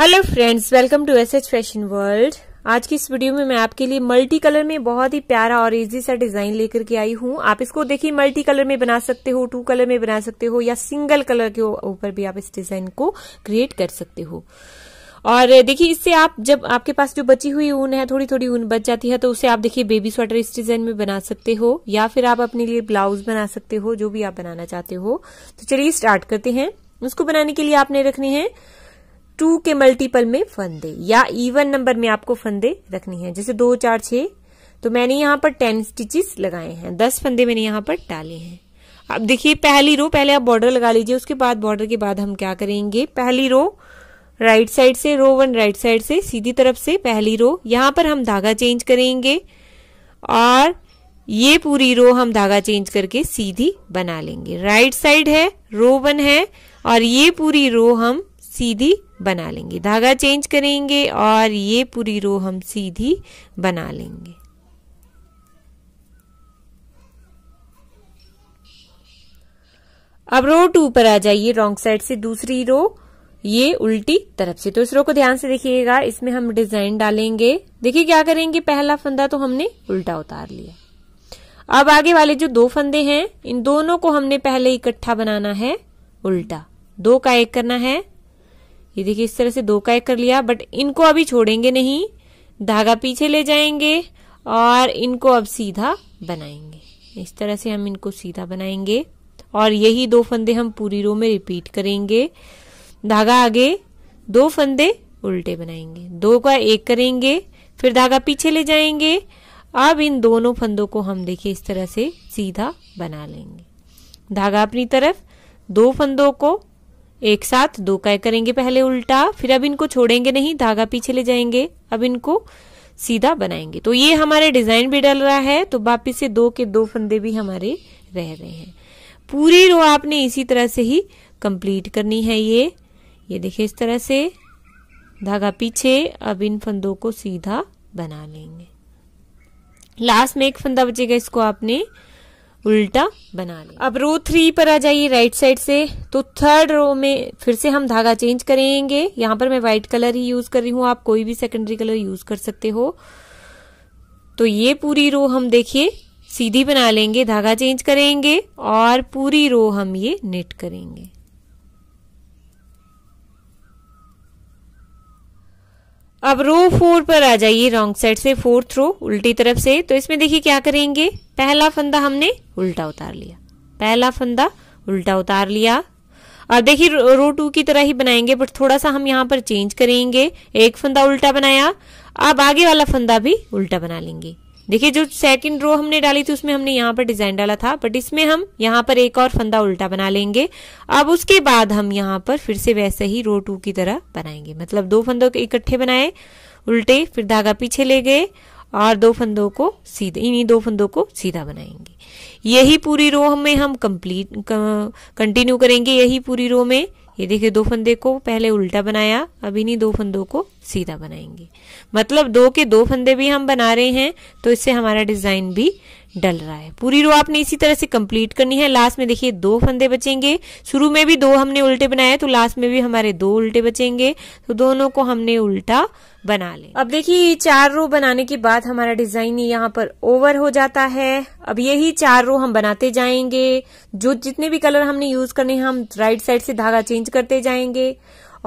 hello friends welcome to S H fashion world आज की इस वीडियो में मैं आपके लिए मल्टी कलर में बहुत ही प्यारा और इजी सा डिजाइन लेकर के आई हूँ आप इसको देखिए मल्टी कलर में बना सकते हो टू कलर में बना सकते हो या सिंगल कलर के ऊपर भी आप इस डिजाइन को क्रिएट कर सकते हो और देखिए इससे आप जब आपके पास जो बची हुई ऊन है थोड़ी थोड़ी ऊन बच जाती है तो उसे आप देखिए बेबी स्वेटर इस डिजाइन में बना सकते हो या फिर आप अपने लिए ब्लाउज बना सकते हो जो भी आप बनाना चाहते हो तो चलिए स्टार्ट करते हैं उसको बनाने के लिए आपने रखने हैं टू के मल्टीपल में फंदे या इवन नंबर में आपको फंदे रखने हैं जैसे दो चार छः तो मैंने यहाँ पर टेन स्टिचेस लगाए हैं दस फंदे मैंने यहाँ पर डाले हैं अब देखिए पहली रो पहले आप बॉर्डर लगा लीजिए उसके बाद बॉर्डर के बाद हम क्या करेंगे पहली रो राइट साइड से रो वन राइट साइड से सीधी तरफ से पहली रो यहाँ पर हम धागा चेंज करेंगे और ये पूरी रो हम धागा चेंज करके सीधी बना लेंगे राइट साइड है रो वन है और ये पूरी रो हम सीधी बना लेंगे धागा चेंज करेंगे और ये पूरी रो हम सीधी बना लेंगे अब रो टू पर आ जाइए रॉन्ग साइड से दूसरी रो ये उल्टी तरफ से तो इस रो को ध्यान से देखिएगा इसमें हम डिजाइन डालेंगे देखिए क्या करेंगे पहला फंदा तो हमने उल्टा उतार लिया अब आगे वाले जो दो फंदे हैं इन दोनों को हमने पहले इकट्ठा बनाना है उल्टा दो का एक करना है ये देखिए इस तरह से दो का एक कर लिया बट इनको अभी छोड़ेंगे नहीं धागा पीछे ले जाएंगे और इनको अब सीधा बनाएंगे इस तरह से हम इनको सीधा बनाएंगे और यही दो फंदे हम पूरी रो में रिपीट करेंगे धागा आगे दो फंदे उल्टे बनाएंगे दो का एक करेंगे फिर धागा पीछे ले जाएंगे अब इन दोनों फंदों को हम देखिए इस तरह से सीधा बना लेंगे धागा अपनी तरफ दो फंदों को एक साथ दो काय करेंगे पहले उल्टा फिर अब इनको छोड़ेंगे नहीं धागा पीछे ले जाएंगे अब इनको सीधा बनाएंगे तो ये हमारे डिजाइन भी डल रहा है तो वापिस से दो के दो फंदे भी हमारे रह रहे हैं पूरी रो आपने इसी तरह से ही कंप्लीट करनी है ये ये देखिए इस तरह से धागा पीछे अब इन फंदों को सीधा बना लेंगे लास्ट में एक फंदा बचेगा इसको आपने उल्टा बना लें अब रो थ्री पर आ जाइए राइट साइड से तो थर्ड रो में फिर से हम धागा चेंज करेंगे यहां पर मैं व्हाइट कलर ही यूज कर रही हूं आप कोई भी सेकेंडरी कलर यूज कर सकते हो तो ये पूरी रो हम देखिए सीधी बना लेंगे धागा चेंज करेंगे और पूरी रो हम ये नेट करेंगे अब रो फोर पर आ जाइए रॉन्ग साइड से फोर्थ रो उल्टी तरफ से तो इसमें देखिए क्या करेंगे पहला फंदा हमने उल्टा उतार लिया पहला फंदा उल्टा उतार लिया और देखिए रो टू की तरह ही बनाएंगे बट थोड़ा सा हम यहाँ पर चेंज करेंगे एक फंदा उल्टा बनाया अब आगे वाला फंदा भी उल्टा बना लेंगे देखिए जो सेकंड रो हमने डाली थी उसमें हमने यहाँ पर डिजाइन डाला था बट इसमें हम यहाँ पर एक और फंदा उल्टा बना लेंगे अब उसके बाद हम यहाँ पर फिर से वैसे ही रो टू की तरह बनाएंगे मतलब दो फंदों के इकट्ठे बनाए उल्टे फिर धागा पीछे ले गए और दो फंदों को सीधे इन्हीं दो फंदों को सीधा बनाएंगे यही पूरी रो में हम कंप्लीट कंटिन्यू करेंगे यही पूरी रो में ये देखिए दो फंदे को पहले उल्टा बनाया अब इन्हीं दो फंदों को सीधा बनाएंगे मतलब दो के दो फंदे भी हम बना रहे हैं तो इससे हमारा डिजाइन भी डल रहा है पूरी रो आपने इसी तरह से कंप्लीट करनी है लास्ट में देखिए दो फंदे बचेंगे शुरू में भी दो हमने उल्टे बनाए तो लास्ट में भी हमारे दो उल्टे बचेंगे तो दोनों को हमने उल्टा बना ले अब देखिए चार रो बनाने के बाद हमारा डिजाइन यहाँ पर ओवर हो जाता है अब यही चार रो हम बनाते जाएंगे जो जितने भी कलर हमने यूज करने हम राइट साइड से धागा चेंज करते जाएंगे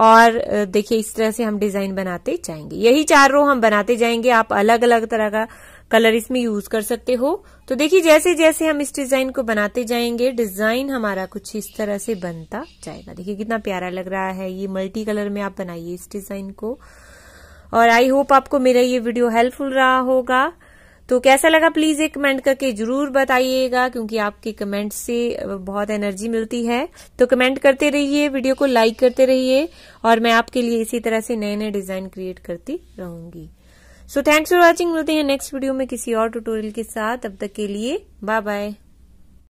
और देखिए इस तरह से हम डिजाइन बनाते जाएंगे यही चार रो हम बनाते जाएंगे आप अलग अलग तरह का कलर इसमें यूज कर सकते हो तो देखिए जैसे जैसे हम इस डिजाइन को बनाते जाएंगे डिजाइन हमारा कुछ इस तरह से बनता जाएगा देखिए कितना प्यारा लग रहा है ये मल्टी कलर में आप बनाइए इस डिजाइन को और आई होप आपको मेरा ये वीडियो हेल्पफुल रहा होगा तो कैसा लगा प्लीज एक कमेंट करके जरूर बताइएगा क्योंकि आपके कमेंट से बहुत एनर्जी मिलती है तो कमेंट करते रहिए वीडियो को लाइक करते रहिए और मैं आपके लिए इसी तरह से नए नए डिजाइन क्रिएट करती रहूंगी सो थैंक्स फॉर वॉचिंग मिलते हैं नेक्स्ट वीडियो में किसी और ट्यूटोरियल के साथ अब तक के लिए बाय बाय